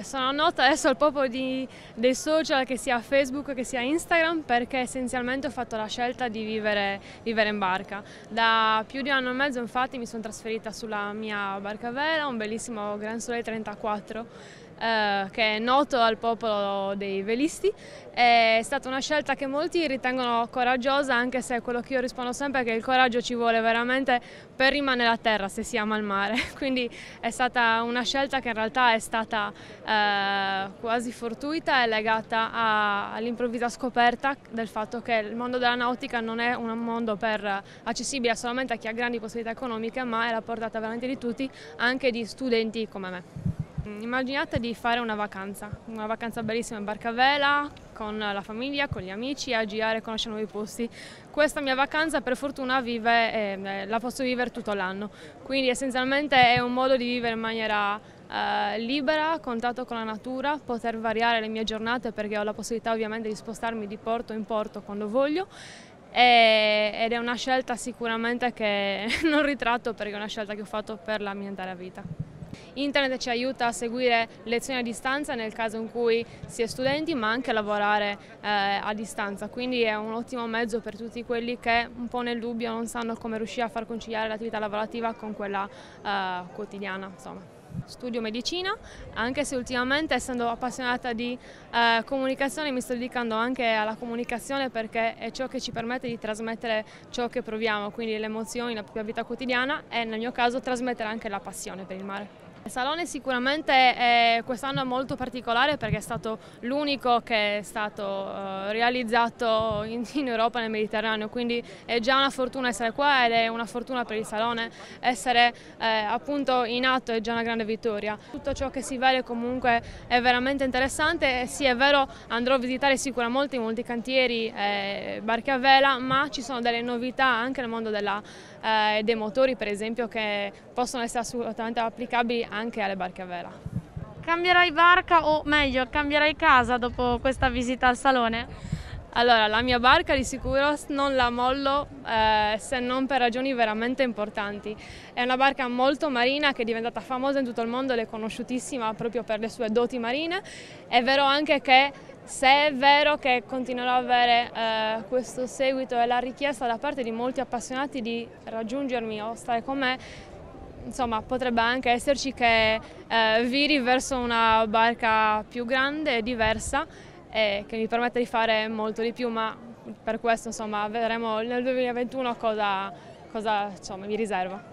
Sono nota adesso al popolo di, dei social, che sia Facebook che sia Instagram, perché essenzialmente ho fatto la scelta di vivere, vivere, in barca. Da più di un anno e mezzo infatti mi sono trasferita sulla mia barca vera, un bellissimo Gran Sole 34 eh, che è noto al popolo dei velisti. È stata una scelta che molti ritengono coraggiosa, anche se quello che io rispondo sempre è che il coraggio ci vuole veramente per rimanere a terra se si ama il mare. Quindi è stata una scelta che in realtà è stata eh, quasi fortuita e legata all'improvvisa scoperta del fatto che il mondo della nautica non è un mondo per, eh, accessibile solamente a chi ha grandi possibilità economiche, ma è la portata veramente di tutti, anche di studenti come me. Mm, immaginate di fare una vacanza, una vacanza bellissima in barca a vela, con la famiglia, con gli amici, a girare e conoscere nuovi posti. Questa mia vacanza per fortuna vive, eh, eh, la posso vivere tutto l'anno, quindi essenzialmente è un modo di vivere in maniera eh, libera, contatto con la natura, poter variare le mie giornate perché ho la possibilità ovviamente di spostarmi di porto in porto quando voglio ed è una scelta sicuramente che non ritratto perché è una scelta che ho fatto per la mia intera vita. Internet ci aiuta a seguire lezioni a distanza nel caso in cui si è studenti ma anche a lavorare eh, a distanza, quindi è un ottimo mezzo per tutti quelli che un po' nel dubbio non sanno come riuscire a far conciliare l'attività lavorativa con quella eh, quotidiana. Insomma. Studio medicina, anche se ultimamente essendo appassionata di eh, comunicazione mi sto dedicando anche alla comunicazione perché è ciò che ci permette di trasmettere ciò che proviamo, quindi le emozioni, la propria vita quotidiana e nel mio caso trasmettere anche la passione per il mare. Il salone sicuramente quest'anno è molto particolare perché è stato l'unico che è stato eh, realizzato in, in, Europa nel Mediterraneo, quindi è già una fortuna essere qua ed è una fortuna per il salone essere eh, appunto in atto è già una grande vittoria. Tutto ciò che si vede comunque è veramente interessante sì è vero andrò a visitare sicuramente molti, molti cantieri, eh, barche a vela, ma ci sono delle novità anche nel mondo della, eh, dei motori per esempio che possono essere assolutamente applicabili anche alle barche a vela. Cambierai barca o meglio, cambierai casa dopo questa visita al salone? Allora, la mia barca di sicuro non la mollo eh, se non per ragioni veramente importanti. È una barca molto marina che è diventata famosa in tutto il mondo ed è conosciutissima proprio per le sue doti marine. È vero anche che se è vero che continuerò ad avere eh, questo seguito e la richiesta da parte di molti appassionati di raggiungermi o stare con me, insomma, potrebbe anche esserci che eh, viri verso una barca più grande diversa e che mi permette di fare molto di più, ma per questo insomma, vedremo nel 2021 cosa, cosa insomma, mi riserva.